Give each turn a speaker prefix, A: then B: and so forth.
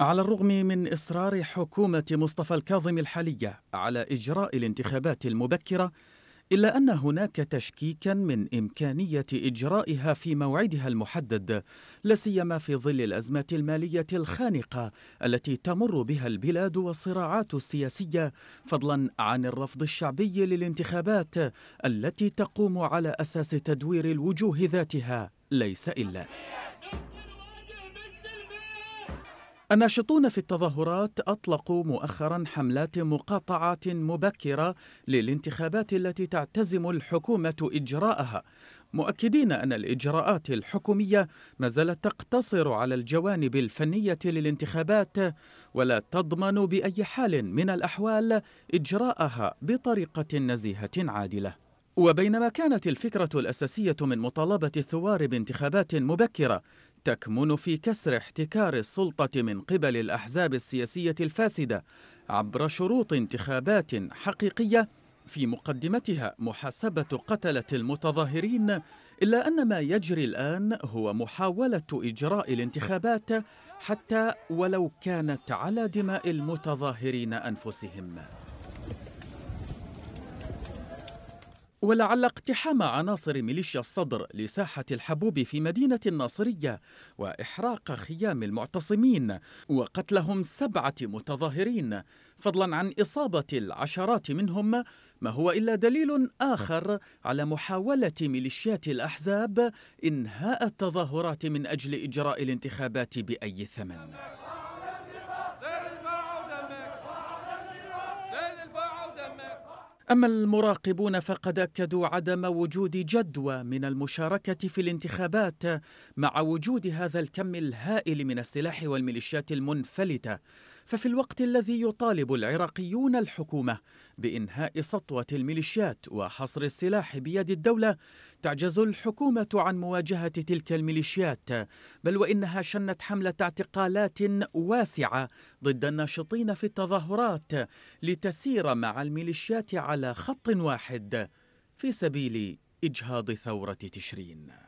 A: على الرغم من إصرار حكومة مصطفى الكاظم الحالية على إجراء الانتخابات المبكرة إلا أن هناك تشكيكا من إمكانية إجرائها في موعدها المحدد لاسيما في ظل الأزمة المالية الخانقة التي تمر بها البلاد والصراعات السياسية فضلا عن الرفض الشعبي للانتخابات التي تقوم على أساس تدوير الوجوه ذاتها ليس إلا الناشطون في التظاهرات أطلقوا مؤخرا حملات مقاطعة مبكرة للانتخابات التي تعتزم الحكومة إجراءها مؤكدين أن الإجراءات الحكومية ما زالت تقتصر على الجوانب الفنية للانتخابات ولا تضمن بأي حال من الأحوال إجراءها بطريقة نزيهة عادلة وبينما كانت الفكرة الأساسية من مطالبة الثوار بانتخابات مبكرة تكمن في كسر احتكار السلطة من قبل الأحزاب السياسية الفاسدة عبر شروط انتخابات حقيقية في مقدمتها محاسبة قتلة المتظاهرين إلا أن ما يجري الآن هو محاولة إجراء الانتخابات حتى ولو كانت على دماء المتظاهرين أنفسهم ولعل اقتحام عناصر ميليشيا الصدر لساحة الحبوب في مدينة الناصرية وإحراق خيام المعتصمين وقتلهم سبعة متظاهرين فضلا عن إصابة العشرات منهم ما هو إلا دليل آخر على محاولة ميليشيات الأحزاب إنهاء التظاهرات من أجل إجراء الانتخابات بأي ثمن أما المراقبون فقد أكدوا عدم وجود جدوى من المشاركة في الانتخابات مع وجود هذا الكم الهائل من السلاح والميليشيات المنفلتة ففي الوقت الذي يطالب العراقيون الحكومة بإنهاء سطوة الميليشيات وحصر السلاح بيد الدولة تعجز الحكومة عن مواجهة تلك الميليشيات بل وإنها شنت حملة اعتقالات واسعة ضد الناشطين في التظاهرات لتسير مع الميليشيات على خط واحد في سبيل إجهاض ثورة تشرين